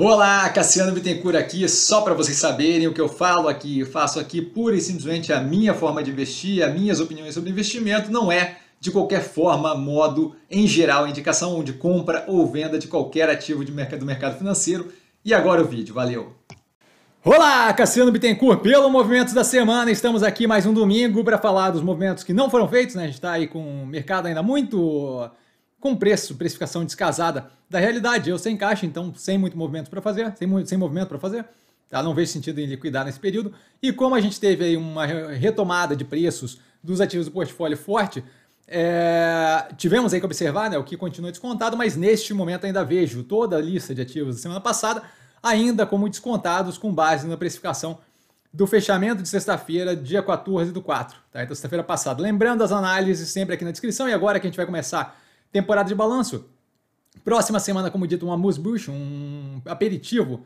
Olá, Cassiano Bittencourt aqui, só para vocês saberem o que eu falo aqui, eu faço aqui pura e simplesmente a minha forma de investir, as minhas opiniões sobre investimento, não é de qualquer forma, modo, em geral, indicação de compra ou venda de qualquer ativo de mercado, do mercado financeiro. E agora o vídeo, valeu! Olá, Cassiano Bittencourt, pelo movimento da Semana, estamos aqui mais um domingo para falar dos movimentos que não foram feitos, né? A gente está aí com o mercado ainda muito com preço, precificação descasada da realidade. Eu sem caixa, então sem muito movimento para fazer, sem, sem movimento para fazer. Tá? Não vejo sentido em liquidar nesse período. E como a gente teve aí uma retomada de preços dos ativos do portfólio forte, é, tivemos aí que observar né, o que continua descontado, mas neste momento ainda vejo toda a lista de ativos da semana passada ainda como descontados com base na precificação do fechamento de sexta-feira, dia 14 do 4, tá? então sexta-feira passada. Lembrando as análises sempre aqui na descrição e agora que a gente vai começar temporada de balanço. Próxima semana, como dito, uma mousse bouche um aperitivo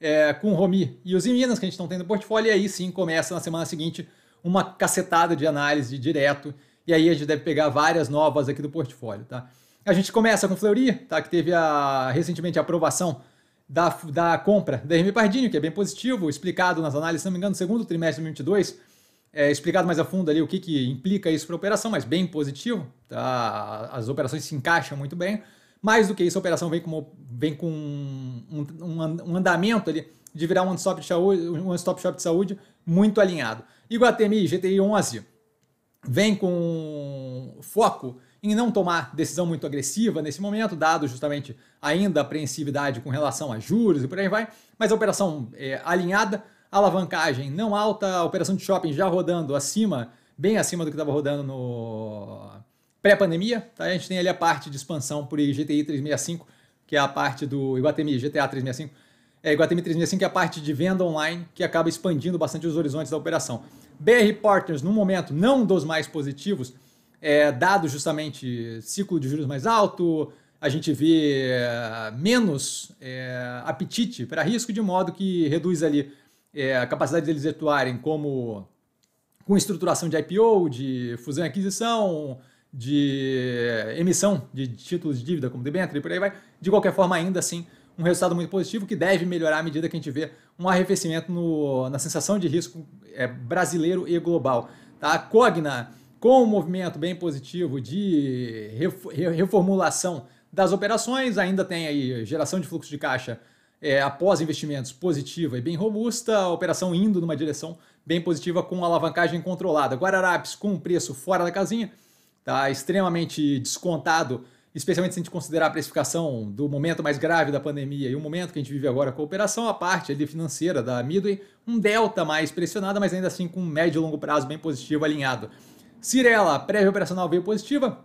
é, com o Romi e os Minas, que a gente não tem no portfólio, e aí sim começa na semana seguinte uma cacetada de análise direto, e aí a gente deve pegar várias novas aqui do portfólio, tá? A gente começa com Fleury, tá? Que teve a, recentemente a aprovação da, da compra da Hermes Pardinho, que é bem positivo, explicado nas análises, se não me engano, no segundo trimestre de 2022, é, explicado mais a fundo ali o que, que implica isso para a operação, mas bem positivo, tá? as operações se encaixam muito bem. Mais do que isso, a operação vem com, vem com um, um, um andamento ali de virar um one-stop um stop shop de saúde muito alinhado. Iguatemi GTI 11 vem com foco em não tomar decisão muito agressiva nesse momento, dado justamente ainda a apreensividade com relação a juros e por aí vai, mas a operação é alinhada, alavancagem não alta, operação de shopping já rodando acima, bem acima do que estava rodando no pré-pandemia. Tá? A gente tem ali a parte de expansão por IGTI 365, que é a parte do Iguatemi GTA 365. É, Iguatemi 365 é a parte de venda online que acaba expandindo bastante os horizontes da operação. BR Partners, no momento, não dos mais positivos, é, dado justamente ciclo de juros mais alto, a gente vê é, menos é, apetite para risco, de modo que reduz ali é, a capacidade deles atuarem como com estruturação de IPO, de fusão e aquisição, de emissão de títulos de dívida como debênture e por aí vai. De qualquer forma, ainda assim, um resultado muito positivo que deve melhorar à medida que a gente vê um arrefecimento no, na sensação de risco é, brasileiro e global. Tá? A Cogna, com um movimento bem positivo de reformulação das operações, ainda tem aí geração de fluxo de caixa é, após investimentos positiva e bem robusta, a operação indo numa direção bem positiva com alavancagem controlada. Guararapes com um preço fora da casinha, tá extremamente descontado, especialmente se a gente considerar a precificação do momento mais grave da pandemia e o momento que a gente vive agora com a operação, a parte ali financeira da Midway, um delta mais pressionada, mas ainda assim com um médio e longo prazo bem positivo alinhado. Cirela, prévia operacional veio positiva,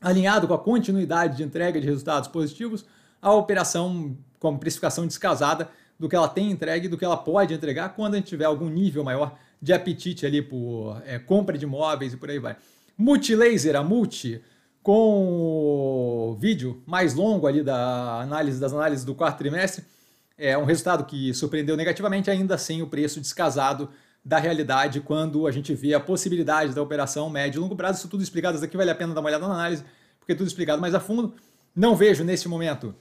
alinhado com a continuidade de entrega de resultados positivos, a operação com precificação descasada do que ela tem entregue e do que ela pode entregar quando a gente tiver algum nível maior de apetite ali por é, compra de imóveis e por aí vai. Multilaser, a Multi, com o vídeo mais longo ali da análise das análises do quarto trimestre, é um resultado que surpreendeu negativamente, ainda assim o preço descasado da realidade quando a gente vê a possibilidade da operação médio e longo prazo. Isso tudo explicado, isso aqui vale a pena dar uma olhada na análise, porque é tudo explicado mais a fundo. Não vejo nesse momento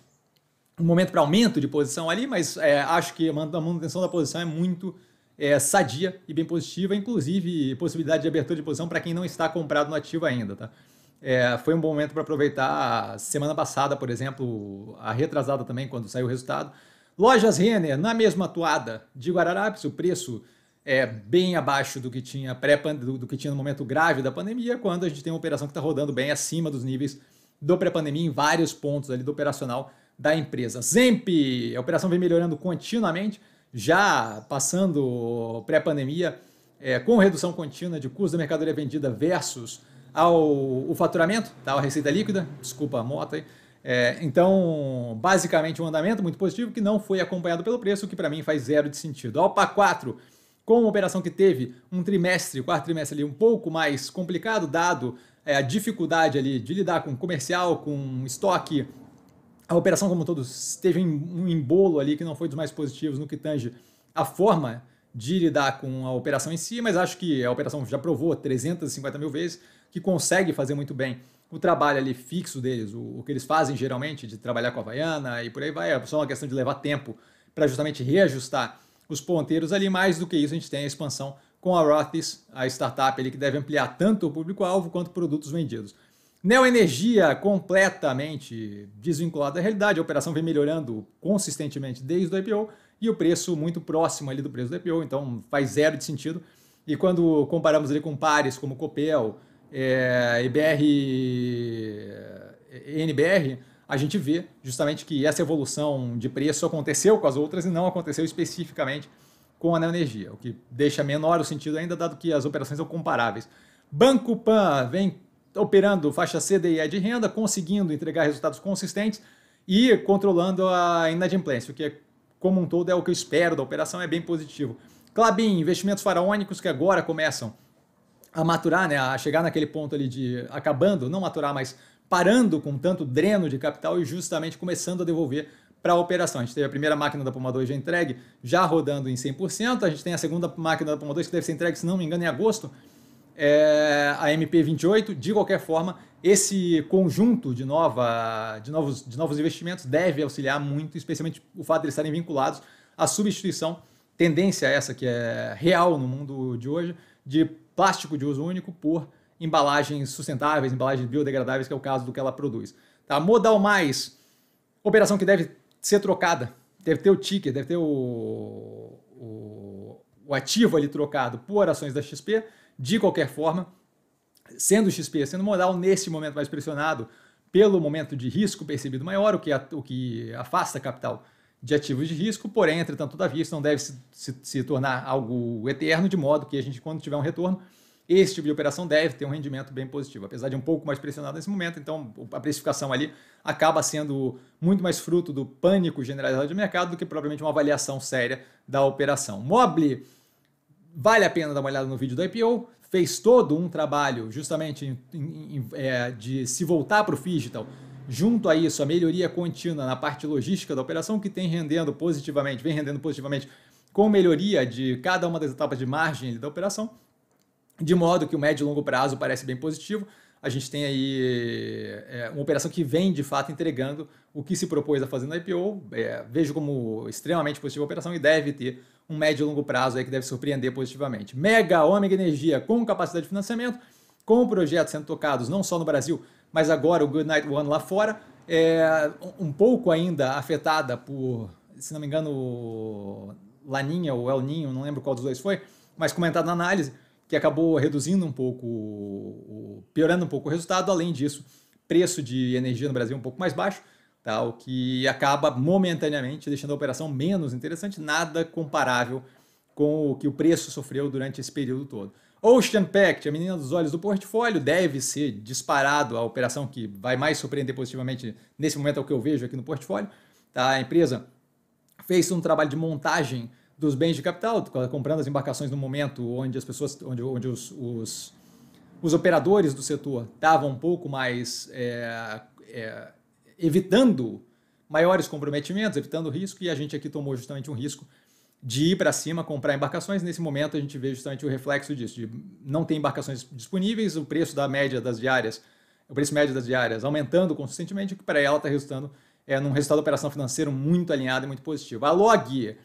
um momento para aumento de posição ali, mas é, acho que a manutenção da posição é muito é, sadia e bem positiva, inclusive possibilidade de abertura de posição para quem não está comprado no ativo ainda. Tá? É, foi um bom momento para aproveitar semana passada, por exemplo, a retrasada também, quando saiu o resultado. Lojas Renner, na mesma atuada de Guararapes, o preço é bem abaixo do que tinha pré do, do que tinha no momento grave da pandemia, quando a gente tem uma operação que está rodando bem acima dos níveis do pré-pandemia em vários pontos ali do operacional da empresa. Zemp, a operação vem melhorando continuamente, já passando pré-pandemia, é, com redução contínua de custo da mercadoria vendida versus ao o faturamento, tá? a receita líquida, desculpa a moto aí. É, então, basicamente, um andamento muito positivo que não foi acompanhado pelo preço, o que para mim faz zero de sentido. Opa 4, com uma operação que teve um trimestre, quarto trimestre ali um pouco mais complicado, dado é, a dificuldade ali de lidar com comercial, com estoque, a operação como todos, teve um embolo ali que não foi dos mais positivos no que tange a forma de lidar com a operação em si, mas acho que a operação já provou 350 mil vezes que consegue fazer muito bem o trabalho ali fixo deles, o, o que eles fazem geralmente, de trabalhar com a Havaiana e por aí vai, é só uma questão de levar tempo para justamente reajustar os ponteiros ali, mais do que isso a gente tem a expansão com a Rothes, a startup ali que deve ampliar tanto o público-alvo quanto produtos vendidos. Neoenergia completamente desvinculada da realidade, a operação vem melhorando consistentemente desde o IPO e o preço muito próximo ali do preço do IPO, então faz zero de sentido. E quando comparamos ali com pares como Copel, é, IBR, é, NBR, a gente vê justamente que essa evolução de preço aconteceu com as outras e não aconteceu especificamente com a Neoenergia, o que deixa menor o sentido ainda, dado que as operações são comparáveis. Banco Pan vem operando faixa CDE e de renda, conseguindo entregar resultados consistentes e controlando a inadimplência, o que é, como um todo é o que eu espero da operação, é bem positivo. Clabin, investimentos faraônicos que agora começam a maturar, né, a chegar naquele ponto ali de acabando, não maturar, mas parando com tanto dreno de capital e justamente começando a devolver para a operação. A gente teve a primeira máquina da Puma 2 já entregue, já rodando em 100%, a gente tem a segunda máquina da Puma 2 que deve ser entregue, se não me engano, em agosto, é, a MP28. De qualquer forma, esse conjunto de, nova, de, novos, de novos investimentos deve auxiliar muito, especialmente o fato de eles estarem vinculados à substituição, tendência essa que é real no mundo de hoje, de plástico de uso único por embalagens sustentáveis, embalagens biodegradáveis, que é o caso do que ela produz. Tá? Modal mais, operação que deve ser trocada, deve ter o ticket, deve ter o, o, o ativo ali trocado por ações da XP de qualquer forma, sendo o XP, sendo modal, nesse momento mais pressionado pelo momento de risco percebido maior, o que, a, o que afasta capital de ativos de risco, porém, entretanto, todavia, isso não deve se, se, se, tornar algo eterno, de modo que a gente, quando tiver um retorno, esse tipo de operação deve ter um rendimento bem positivo, apesar de um pouco mais pressionado nesse momento, então a precificação ali acaba sendo muito mais fruto do pânico generalizado de mercado do que propriamente uma avaliação séria da operação. Mobile vale a pena dar uma olhada no vídeo do IPO. Fez todo um trabalho justamente em, em, em, é, de se voltar para o digital. Junto a isso, a melhoria contínua na parte logística da operação que tem rendendo positivamente, vem rendendo positivamente com melhoria de cada uma das etapas de margem da operação, de modo que o médio e longo prazo parece bem positivo a gente tem aí é, uma operação que vem de fato entregando o que se propôs a fazer na IPO. É, vejo como extremamente positiva a operação e deve ter um médio e longo prazo aí que deve surpreender positivamente. Mega Ômega Energia com capacidade de financiamento, com projetos sendo tocados não só no Brasil, mas agora o Good Night One lá fora, é, um pouco ainda afetada por, se não me engano, Laninha ou El Ninho, não lembro qual dos dois foi, mas comentado na análise que acabou reduzindo um pouco, piorando um pouco o resultado. Além disso, preço de energia no Brasil é um pouco mais baixo, tá? o que acaba momentaneamente deixando a operação menos interessante, nada comparável com o que o preço sofreu durante esse período todo. Ocean Pact, a menina dos olhos do portfólio, deve ser disparado a operação que vai mais surpreender positivamente nesse momento é o que eu vejo aqui no portfólio. Tá? A empresa fez um trabalho de montagem dos bens de capital, comprando as embarcações no momento onde as pessoas, onde, onde os, os, os operadores do setor estavam um pouco mais é, é, evitando maiores comprometimentos, evitando risco, e a gente aqui tomou justamente um risco de ir para cima, comprar embarcações. Nesse momento a gente vê justamente o reflexo disso, de não ter embarcações disponíveis, o preço da média das diárias, o preço médio das diárias aumentando consistentemente, o que para ela está resultando é, num resultado de operação financeira muito alinhado e muito positivo. A log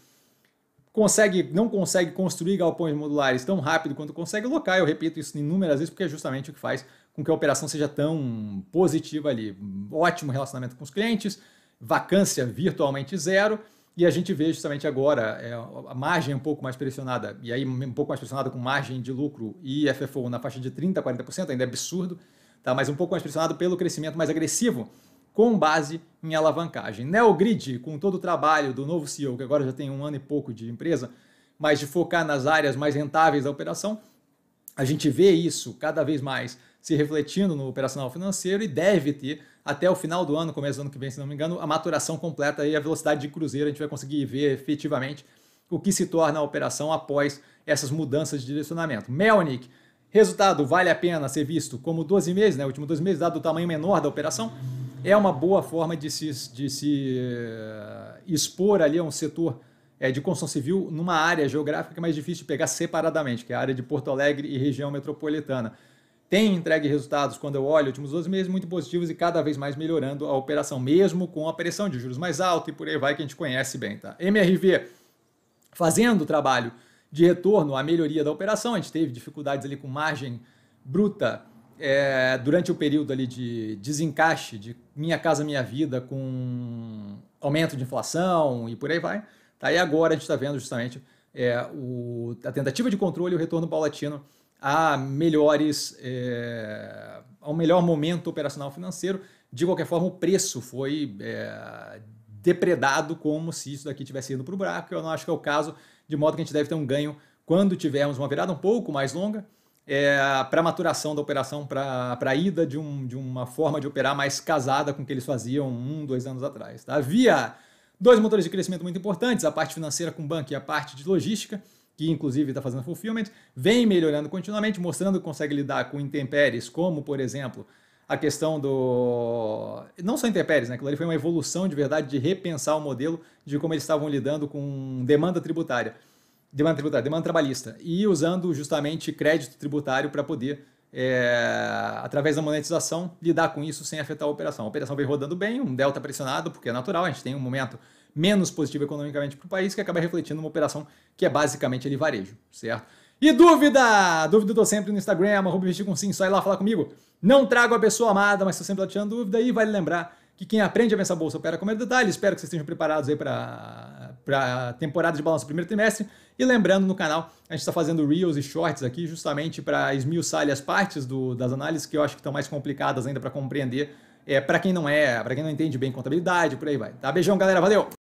consegue, não consegue construir galpões modulares tão rápido quanto consegue locar. Eu repito isso inúmeras vezes, porque é justamente o que faz com que a operação seja tão positiva ali. Ótimo relacionamento com os clientes, vacância virtualmente zero. E a gente vê justamente agora é, a margem um pouco mais pressionada, e aí um pouco mais pressionada com margem de lucro e FFO na faixa de 30% a 40%, ainda é absurdo, tá? mas um pouco mais pressionado pelo crescimento mais agressivo com base em alavancagem. Neogrid, com todo o trabalho do novo CEO, que agora já tem um ano e pouco de empresa, mas de focar nas áreas mais rentáveis da operação, a gente vê isso cada vez mais se refletindo no operacional financeiro e deve ter até o final do ano, começo do ano que vem, se não me engano, a maturação completa e a velocidade de cruzeiro. A gente vai conseguir ver efetivamente o que se torna a operação após essas mudanças de direcionamento. Melonic, resultado vale a pena ser visto como 12 meses, né? O último 12 meses, dado o tamanho menor da operação é uma boa forma de se, de se eh, expor ali a um setor eh, de construção civil numa área geográfica que é mais difícil de pegar separadamente, que é a área de Porto Alegre e região metropolitana. Tem entregue resultados, quando eu olho, últimos 12 meses muito positivos e cada vez mais melhorando a operação, mesmo com a pressão de juros mais alta e por aí vai que a gente conhece bem. Tá? MRV fazendo o trabalho de retorno à melhoria da operação, a gente teve dificuldades ali com margem bruta é, durante o período ali de desencaixe de Minha Casa Minha Vida com aumento de inflação e por aí vai. Tá? E agora a gente está vendo justamente é, o, a tentativa de controle e o retorno paulatino a melhores é, ao melhor momento operacional financeiro. De qualquer forma, o preço foi é, depredado como se isso daqui tivesse ido para o buraco. Eu não acho que é o caso, de modo que a gente deve ter um ganho quando tivermos uma virada um pouco mais longa é, para a maturação da operação, para a ida de, um, de uma forma de operar mais casada com o que eles faziam um, dois anos atrás. Tá? Havia dois motores de crescimento muito importantes, a parte financeira com o banco e a parte de logística, que inclusive está fazendo fulfillment, vem melhorando continuamente, mostrando que consegue lidar com intempéries, como, por exemplo, a questão do... Não só intempéries, né? Aquilo ali foi uma evolução de verdade de repensar o modelo de como eles estavam lidando com demanda tributária demanda tributária, demanda trabalhista, e usando justamente crédito tributário para poder, é, através da monetização, lidar com isso sem afetar a operação. A operação vem rodando bem, um delta pressionado, porque é natural, a gente tem um momento menos positivo economicamente para o país, que acaba refletindo uma operação que é basicamente ali varejo, certo? E dúvida? Dúvida eu tô sempre no Instagram, arroba investir com sim, só ir lá falar comigo. Não trago a pessoa amada, mas estou sempre lá tirando dúvida e vale lembrar que quem aprende a essa bolsa opera com mais detalhe. Espero que vocês estejam preparados aí para a temporada de balanço do primeiro trimestre. E lembrando, no canal, a gente está fazendo reels e shorts aqui justamente para esmiuçar as partes do, das análises que eu acho que estão mais complicadas ainda para compreender, é, para quem não é, para quem não entende bem contabilidade, por aí vai. Tá? Beijão, galera. Valeu!